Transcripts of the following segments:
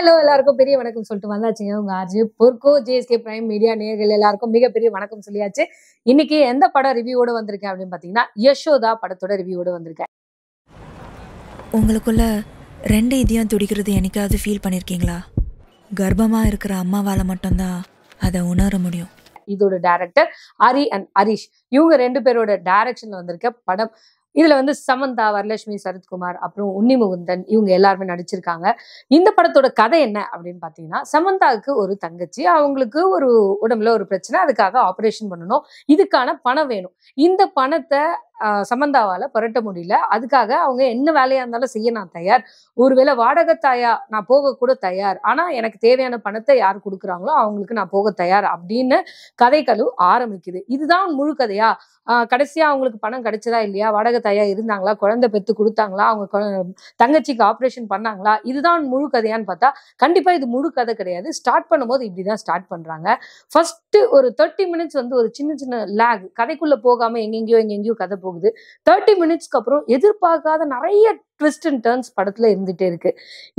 hello எல்லாருக்கும் பெரிய வணக்கம் சொல்லிட்டு வந்தாச்சுங்க உங்க R G Porko GSK prime media நேர்கள் எல்லாருக்கும் மிகப்பெரிய வணக்கம் சொல்லியாச்சு இன்னைக்கு எந்த படம் ரிவ்யூவோட வந்திருக்கேன் அப்படின்னு பாத்தீங்கன்னா யசோதா படத்தோட ரிவ்யூவோட வந்திருக்கேன் உங்களுக்குள்ள ரெண்டு இதயம் துடிக்கிறது எனக்காவது ஃபீல் பண்ணியிருக்கீங்களா கர்ப்பமா இருக்கிற அம்மாவால மட்டும்தான் அதை உணர முடியும் இதோட டேரக்டர் ஹரி அண்ட் ஹரிஷ் இவங்க ரெண்டு பேரோட டேரக்ஷன்ல வந்திருக்க படம் இதுல வந்து சமந்தா வரலட்சுமி சரத்குமார் அப்புறம் உன்னிமுகுந்தன் இவங்க எல்லாருமே நடிச்சிருக்காங்க இந்த படத்தோட கதை என்ன அப்படின்னு பாத்தீங்கன்னா சமந்தாவுக்கு ஒரு தங்கச்சி அவங்களுக்கு ஒரு உடம்புல ஒரு பிரச்சனை அதுக்காக ஆபரேஷன் பண்ணணும் இதுக்கான பணம் வேணும் இந்த பணத்தை சமந்தாவால் புரட்ட முடியல அதுக்காக அவங்க என்ன வேலையாக இருந்தாலும் செய்ய நான் தயார் ஒருவேளை வாடகத்தாயா நான் போக கூட தயார் ஆனால் எனக்கு தேவையான பணத்தை யார் கொடுக்குறாங்களோ அவங்களுக்கு நான் போக தயார் அப்படின்னு கழு ஆரம்பிக்குது இதுதான் முழு கதையா கடைசியாக அவங்களுக்கு பணம் கிடைச்சதா இல்லையா தாயா இருந்தாங்களா குழந்தை பெற்று கொடுத்தாங்களா அவங்க தங்கச்சிக்கு ஆப்ரேஷன் பண்ணாங்களா இதுதான் முழு கதையான்னு பார்த்தா கண்டிப்பாக இது முழு கதை கிடையாது ஸ்டார்ட் பண்ணும்போது இப்படி தான் ஸ்டார்ட் பண்ணுறாங்க ஃபஸ்ட்டு ஒரு தேர்ட்டி மினிட்ஸ் வந்து ஒரு சின்ன சின்ன லேக் கதைக்குள்ளே போகாமல் எங்கெங்கயோ எங்கெங்கயோ கதை போகுது தேர்ட்டி மினிட்ஸ்க்கு அப்புறம் எதிர்பார்க்காத நிறைய ட்விஸ்ட் அண்ட் டேர்ன்ஸ் படத்தில் இருந்துகிட்டே இருக்கு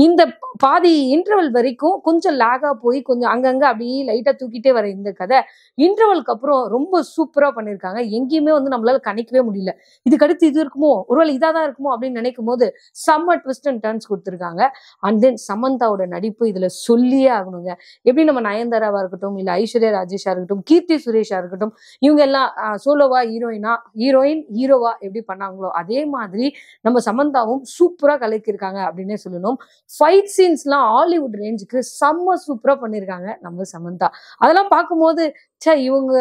இந்த பாதி இன்டர்வல் வரைக்கும் கொஞ்சம் லேகாக போய் கொஞ்சம் அங்கங்கே அப்படியே லைட்டாக தூக்கிட்டே வர இந்த கதை இன்டர்வலுக்கு அப்புறம் ரொம்ப சூப்பராக பண்ணியிருக்காங்க எங்கேயுமே வந்து நம்மளால கணிக்கவே முடியல இதுக்கடுத்து இது இருக்குமோ ஒருவேளை இதாக தான் இருக்குமோ அப்படின்னு நினைக்கும் போது செம்ம ட்விஸ்ட் அண்ட் டேர்ன்ஸ் கொடுத்துருக்காங்க அண்ட் தென் சமந்தாவோட நடிப்பு இதில் சொல்லியே ஆகணுங்க எப்படி நம்ம நயன்தாராவாக இருக்கட்டும் இல்லை ஐஸ்வர்யா ராஜேஷாக இருக்கட்டும் கீர்த்தி சுரேஷாக இருக்கட்டும் இவங்க எல்லாம் சோலோவா ஹீரோயினா ஹீரோயின் ஹீரோவா எப்படி பண்ணாங்களோ அதே மாதிரி நம்ம சமந்தாவும் சூப்பராக கலக்கியிருக்காங்க அப்படின்னே சொல்லணும் ஃபைட் சீன்ஸ்லாம் ஹாலிவுட் ரேஞ்சுக்கு செம்ம சூப்பராக பண்ணியிருக்காங்க நம்ம சமந்தா அதெல்லாம் பார்க்கும்போது சே இவங்க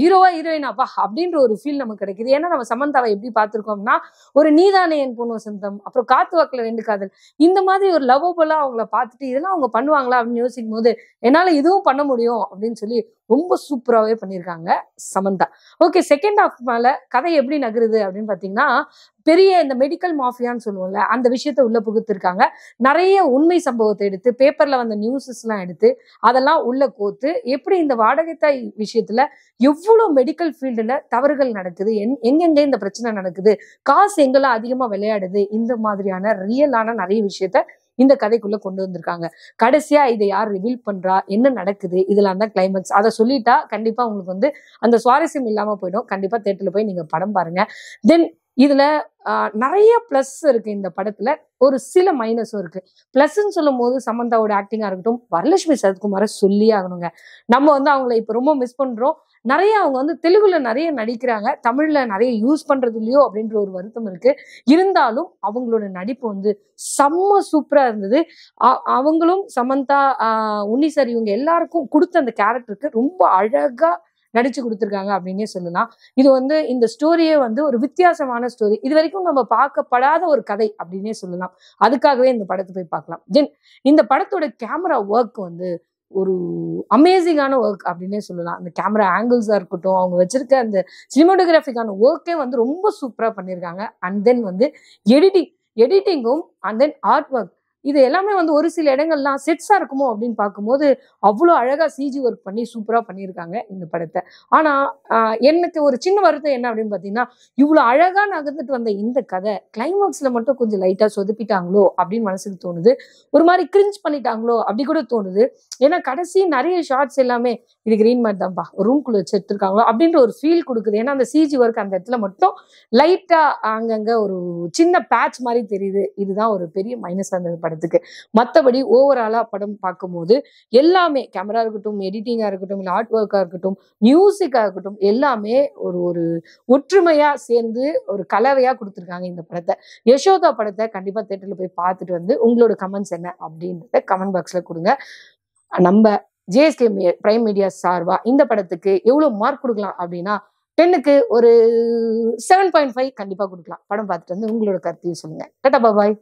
ஹீரோவா ஹீரோயினாப்பா அப்படின்ற ஒரு ஃபீல் நமக்கு கிடைக்குது ஏன்னா நம்ம சமந்தாவை எப்படி பார்த்துருக்கோம்னா ஒரு நீதானே என் பொண்ணு வசந்தம் அப்புறம் காத்து வாக்கில் ரெண்டு காதல் இந்த மாதிரி ஒரு லவ்வபெல்லாம் அவங்கள பார்த்துட்டு இதெல்லாம் அவங்க பண்ணுவாங்களா அப்படின்னு யோசிக்கும் போது என்னால் இதுவும் பண்ண முடியும் அப்படின்னு சொல்லி ரொம்ப சூப்பராகவே பண்ணியிருக்காங்க சமந்தா ஓகே செகண்ட் ஹாஃப் மேலே கதை எப்படி நகருது அப்படின்னு பார்த்தீங்கன்னா பெரிய இந்த மெடிக்கல் மாஃபியான்னு சொல்லுவோம்ல அந்த விஷயத்த உள்ள புகுத்திருக்காங்க நிறைய உண்மை சம்பவத்தை எடுத்து பேப்பர்ல வந்த நியூஸஸ்லாம் எடுத்து அதெல்லாம் உள்ள கோத்து எப்படி இந்த வாடகைத்தாய் விஷயத்துல எவ்வளோ மெடிக்கல் ஃபீல்டில் தவறுகள் நடக்குது எங்கெங்க இந்த பிரச்சனை நடக்குது காசு எங்கெல்லாம் அதிகமாக விளையாடுது இந்த மாதிரியான ரியலான நிறைய விஷயத்த இந்த கதைக்குள்ள கொண்டு வந்திருக்காங்க கடைசியா இதை யார் ரிவீல் பண்றா என்ன நடக்குது இதெல்லாம் தான் கிளைமேக்ஸ் அதை சொல்லிட்டா கண்டிப்பா உங்களுக்கு வந்து அந்த சுவாரஸ்யம் இல்லாம போயிடும் கண்டிப்பா தேட்டர்ல போய் நீங்க படம் பாருங்க தென் இதுல நிறைய பிளஸ் இருக்கு இந்த படத்துல ஒரு சில மைனஸும் இருக்கு பிளஸ்ன்னு சொல்லும் போது சமந்தாவோட ஆக்டிங்கா இருக்கட்டும் வரலட்சுமி சரத்குமாரை சொல்லி ஆகணுங்க நம்ம வந்து அவங்கள இப்ப ரொம்ப மிஸ் பண்றோம் நிறைய அவங்க வந்து தெலுங்குல நிறைய நடிக்கிறாங்க தமிழ்ல நிறைய யூஸ் பண்றது இல்லையோ அப்படின்ற ஒரு வருத்தம் இருக்கு இருந்தாலும் அவங்களோட நடிப்பு வந்து செம்ம சூப்பரா இருந்தது அவங்களும் சமந்தா உன்னிசர் இவங்க எல்லாருக்கும் கொடுத்த அந்த கேரக்டருக்கு ரொம்ப அழகா நடிச்சு கொடுத்துருக்காங்க அப்படின்னே சொல்லலாம் இது வந்து இந்த ஸ்டோரியே வந்து ஒரு வித்தியாசமான ஸ்டோரி இது வரைக்கும் நம்ம பார்க்கப்படாத ஒரு கதை அப்படின்னே சொல்லலாம் அதுக்காகவே இந்த படத்தை போய் பார்க்கலாம் தென் இந்த படத்தோட கேமரா ஒர்க் வந்து ஒரு அமேசிங்கான ஒர்க் அப்படின்னே சொல்லலாம் அந்த கேமரா ஆங்கிள்ஸாக இருக்கட்டும் அவங்க வச்சிருக்க அந்த சினிமாட்டோகிராஃபிக்கான ஒர்க்கே வந்து ரொம்ப சூப்பராக பண்ணியிருக்காங்க அண்ட் தென் வந்து எடிட்டிங் எடிட்டிங்கும் அண்ட் தென் ஆர்ட் ஒர்க் இது எல்லாமே வந்து ஒரு சில இடங்கள்லாம் செட்ஸாக இருக்குமோ அப்படின்னு பார்க்கும்போது அவ்வளோ அழகாக சிஜி ஒர்க் பண்ணி சூப்பராக பண்ணியிருக்காங்க இந்த படத்தை ஆனால் எனக்கு ஒரு சின்ன வருத்தம் என்ன அப்படின்னு பார்த்தீங்கன்னா இவ்வளோ அழகாக நகர்ந்துட்டு வந்த இந்த கதை கிளைமாக்ஸில் மட்டும் கொஞ்சம் லைட்டாக சொதுப்பிட்டாங்களோ அப்படின்னு மனசுக்கு தோணுது ஒரு மாதிரி கிரிஞ்ச் பண்ணிட்டாங்களோ அப்படி கூட தோணுது ஏன்னா கடைசி நிறைய ஷார்ட்ஸ் எல்லாமே இது கிரீன் மாதிரி தான்ப்பா ரூம்குள்ளே வச்சு எடுத்துருக்காங்களோ அப்படின்ற ஒரு ஃபீல் கொடுக்குது ஏன்னா அந்த சிஜி ஒர்க் அந்த இடத்துல மட்டும் லைட்டாக அங்கங்கே ஒரு சின்ன பேட்ச் மாதிரி தெரியுது இதுதான் ஒரு பெரிய மைனஸ் அந்த படம் படத்துக்கு மற்றபடி ஓவராலாக படம் பார்க்கும்போது எல்லாமே கேமரா இருக்கட்டும் எடிட்டிங்காக இருக்கட்டும் இல்லை ஆர்ட் ஒர்க்காக இருக்கட்டும் மியூசிக்காக இருக்கட்டும் எல்லாமே ஒரு ஒரு ஒற்றுமையாக சேர்ந்து ஒரு கலவையாக கொடுத்துருக்காங்க இந்த படத்தை யசோதா படத்தை கண்டிப்பாக தேட்டரில் போய் பார்த்துட்டு வந்து உங்களோட கமெண்ட்ஸ் என்ன அப்படின்றத கமெண்ட் பாக்ஸில் கொடுங்க நம்ம ஜிஎஸ்கே பிரைம் மீடியா சார்பா இந்த படத்துக்கு எவ்வளோ மார்க் கொடுக்கலாம் அப்படின்னா டென்னுக்கு ஒரு செவன் பாயிண்ட் ஃபைவ் கண்டிப்பாக கொடுக்கலாம் படம் பார்த்துட்டு வந்து உங்களோட கருத்தையும் சொல்லுங்க கட்டா பாபாய்